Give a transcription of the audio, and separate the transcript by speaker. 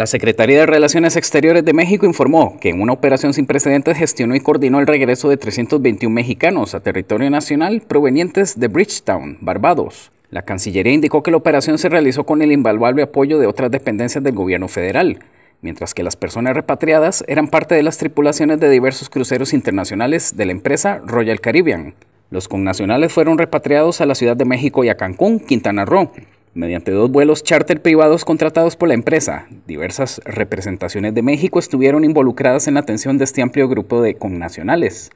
Speaker 1: La Secretaría de Relaciones Exteriores de México informó que en una operación sin precedentes gestionó y coordinó el regreso de 321 mexicanos a territorio nacional provenientes de Bridgetown, Barbados. La Cancillería indicó que la operación se realizó con el invaluable apoyo de otras dependencias del gobierno federal, mientras que las personas repatriadas eran parte de las tripulaciones de diversos cruceros internacionales de la empresa Royal Caribbean. Los connacionales fueron repatriados a la Ciudad de México y a Cancún, Quintana Roo, Mediante dos vuelos charter privados contratados por la empresa, diversas representaciones de México estuvieron involucradas en la atención de este amplio grupo de connacionales.